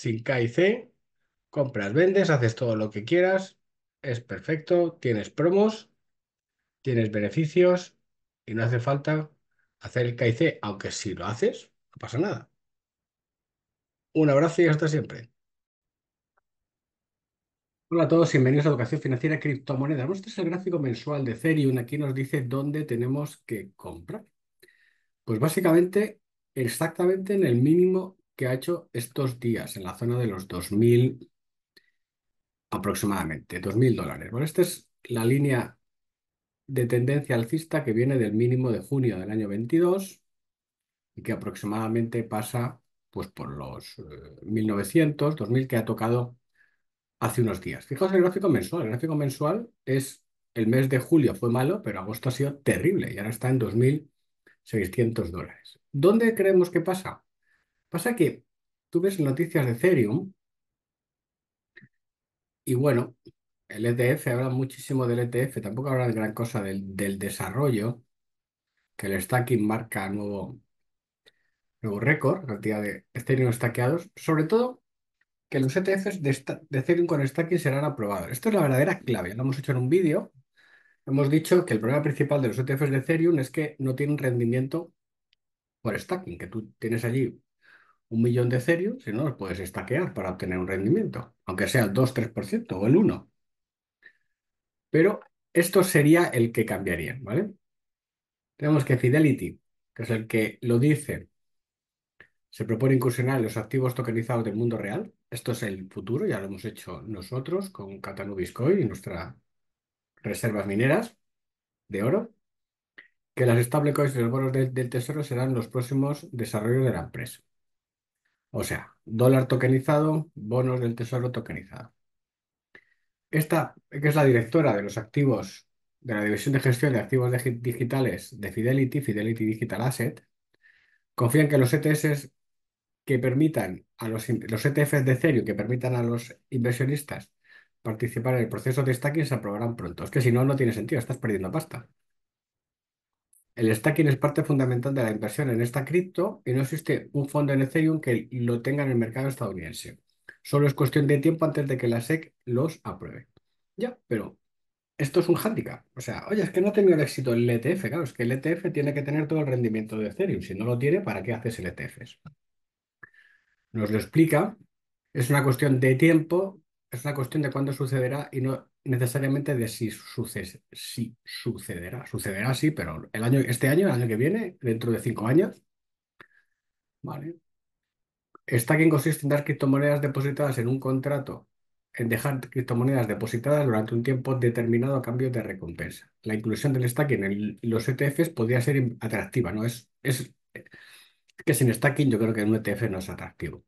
sin K C, compras, vendes, haces todo lo que quieras, es perfecto, tienes promos, tienes beneficios y no hace falta hacer el K y C, aunque si lo haces, no pasa nada. Un abrazo y hasta siempre. Hola a todos, bienvenidos a Educación Financiera Criptomonedas. este es el gráfico mensual de CERIUN, Aquí nos dice dónde tenemos que comprar. Pues básicamente, exactamente en el mínimo que ha hecho estos días en la zona de los 2.000 aproximadamente, 2.000 dólares. Bueno, esta es la línea de tendencia alcista que viene del mínimo de junio del año 22 y que aproximadamente pasa pues, por los 1.900, eh, 2.000 que ha tocado hace unos días. Fijaos el gráfico mensual. El gráfico mensual es el mes de julio fue malo, pero agosto ha sido terrible y ahora está en 2.600 dólares. ¿Dónde creemos que pasa? Pasa que tú ves noticias de Ethereum y bueno, el ETF, habla muchísimo del ETF, tampoco de gran cosa del, desarrollo, que el stacking marca nuevo, nuevo récord, cantidad de Ethereum stackeados, sobre todo que los ETFs de, de, Ethereum con stacking serán aprobados. Esto es la verdadera clave, lo hemos hecho en un vídeo. Hemos dicho que el problema principal de los ETFs de Ethereum es que no tienen rendimiento por stacking, que tú tienes allí un millón de Ethereum, si no, los puedes estaquear para obtener un rendimiento, aunque sea el 2-3% o el 1%. Pero esto sería el que cambiaría, ¿vale? Tenemos que Fidelity, que es el que lo dice, se propone incursionar en los activos tokenizados del mundo real. Esto es el futuro, ya lo hemos hecho nosotros con Catanubis Coin y nuestras reservas mineras de oro. Que las stablecoins y los bonos del tesoro serán los próximos desarrollos de la empresa. O sea, dólar tokenizado, bonos del tesoro tokenizado. Esta, que es la directora de los activos de la División de Gestión de Activos Digitales de Fidelity, Fidelity Digital Asset, confían que los ETS que permitan a los, ETFs de serio que permitan a los inversionistas participar en el proceso de stacking se aprobarán pronto. Es que si no, no tiene sentido, estás perdiendo pasta. El stacking es parte fundamental de la inversión en esta cripto y no existe un fondo en Ethereum que lo tenga en el mercado estadounidense. Solo es cuestión de tiempo antes de que la SEC los apruebe. Ya, pero esto es un hándicap. O sea, oye, es que no ha tenido éxito el ETF. Claro, es que el ETF tiene que tener todo el rendimiento de Ethereum. Si no lo tiene, ¿para qué haces el ETF? Nos lo explica. Es una cuestión de tiempo es una cuestión de cuándo sucederá y no necesariamente de si, si sucederá. Sucederá, sí, pero el año, este año, el año que viene, dentro de cinco años. Vale. Stacking consiste en dar criptomonedas depositadas en un contrato, en dejar criptomonedas depositadas durante un tiempo determinado a cambio de recompensa. La inclusión del stacking en los ETFs podría ser atractiva, ¿no? Es, es que sin stacking yo creo que un ETF no es atractivo.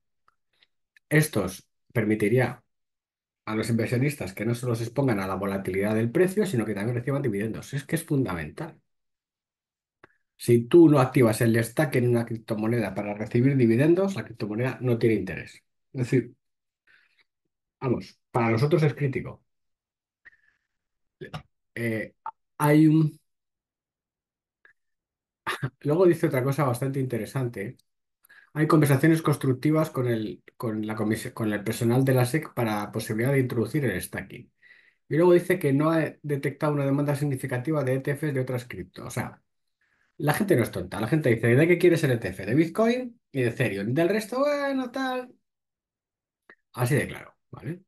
Estos permitiría a los inversionistas que no solo se expongan a la volatilidad del precio, sino que también reciban dividendos. Es que es fundamental. Si tú no activas el stack en una criptomoneda para recibir dividendos, la criptomoneda no tiene interés. Es decir, vamos, para nosotros es crítico. Eh, hay un... Luego dice otra cosa bastante interesante hay conversaciones constructivas con el, con la con el personal de la SEC para posibilidad de introducir el stacking. Y luego dice que no ha detectado una demanda significativa de ETFs de otras cripto. O sea, la gente no es tonta. La gente dice, ¿de qué quieres el ETF? ¿De Bitcoin y de Ethereum? Del resto, bueno, tal. Así de claro, ¿vale?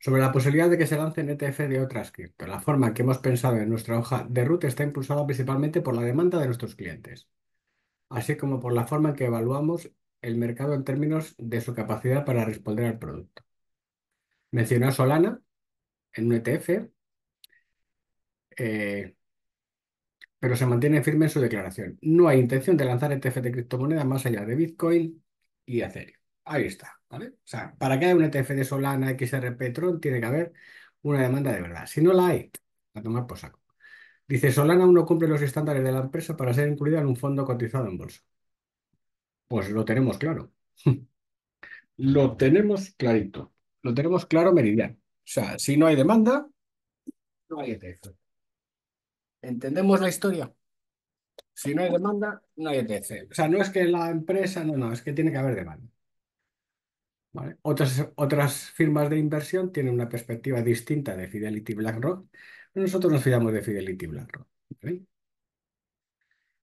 Sobre la posibilidad de que se lancen ETF de otras cripto. La forma que hemos pensado en nuestra hoja de ruta está impulsada principalmente por la demanda de nuestros clientes así como por la forma en que evaluamos el mercado en términos de su capacidad para responder al producto. Mencionó Solana en un ETF, eh, pero se mantiene firme en su declaración. No hay intención de lanzar ETF de criptomonedas más allá de Bitcoin y Ethereum. Ahí está, ¿vale? O sea, para que haya un ETF de Solana, XRP, Tron, tiene que haber una demanda de verdad. Si no la hay, a tomar por saco. Dice, Solana no cumple los estándares de la empresa para ser incluida en un fondo cotizado en bolsa. Pues lo tenemos claro. lo tenemos clarito. Lo tenemos claro meridiano. O sea, si no hay demanda, no hay ETF. ¿Entendemos la historia? Si no hay demanda, no hay ETC. O sea, no es que la empresa, no, no, es que tiene que haber demanda. Otras, otras firmas de inversión tienen una perspectiva distinta de Fidelity BlackRock nosotros nos fijamos de Fidelity Blanco.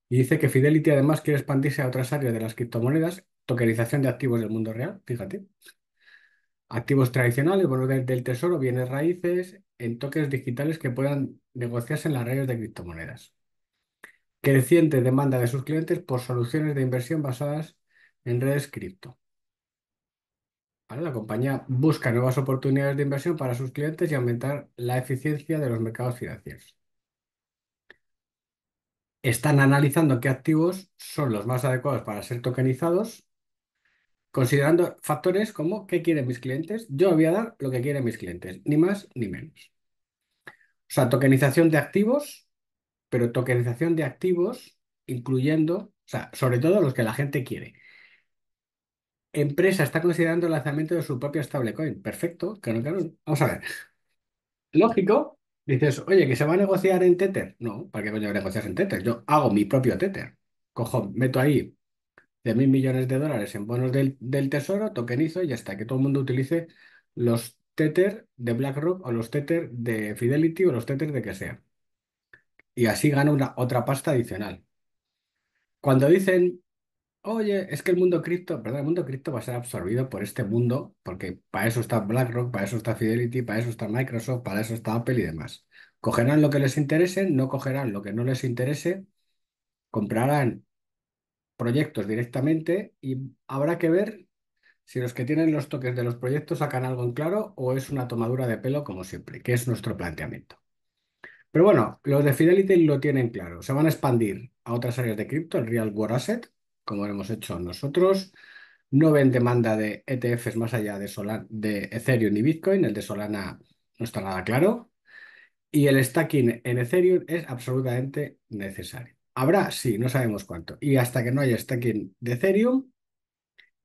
Y dice que Fidelity además quiere expandirse a otras áreas de las criptomonedas, tokenización de activos del mundo real, fíjate. Activos tradicionales, valores del tesoro, bienes raíces, en tokens digitales que puedan negociarse en las redes de criptomonedas. Creciente demanda de sus clientes por soluciones de inversión basadas en redes cripto. La compañía busca nuevas oportunidades de inversión para sus clientes y aumentar la eficiencia de los mercados financieros. Están analizando qué activos son los más adecuados para ser tokenizados, considerando factores como qué quieren mis clientes. Yo voy a dar lo que quieren mis clientes, ni más ni menos. O sea, tokenización de activos, pero tokenización de activos incluyendo, o sea, sobre todo los que la gente quiere. Empresa está considerando el lanzamiento de su propia stablecoin. Perfecto, Vamos a ver. Lógico, dices, oye, que se va a negociar en Tether. No, ¿para qué coño negociar en Tether? Yo hago mi propio Tether. Cojo, meto ahí de mil millones de dólares en bonos del, tesoro, tokenizo y ya está, que todo el mundo utilice los Tether de BlackRock o los Tether de Fidelity o los Tether de que sea. Y así gana una, otra pasta adicional. Cuando dicen Oye, es que el mundo cripto, perdón, el mundo cripto va a ser absorbido por este mundo, porque para eso está BlackRock, para eso está Fidelity, para eso está Microsoft, para eso está Apple y demás. Cogerán lo que les interese, no cogerán lo que no les interese, comprarán proyectos directamente y habrá que ver si los que tienen los toques de los proyectos sacan algo en claro o es una tomadura de pelo como siempre, que es nuestro planteamiento. Pero bueno, los de Fidelity lo tienen claro, se van a expandir a otras áreas de cripto, el Real World Asset, como lo hemos hecho nosotros. No ven demanda de ETFs más allá de, Solana, de Ethereum y Bitcoin. El de Solana no está nada claro. Y el stacking en Ethereum es absolutamente necesario. Habrá, sí, no sabemos cuánto. Y hasta que no haya stacking de Ethereum,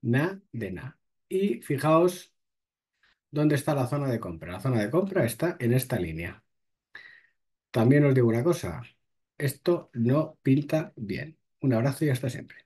nada de nada. Y fijaos dónde está la zona de compra. La zona de compra está en esta línea. También os digo una cosa, esto no pinta bien. Un abrazo y hasta siempre.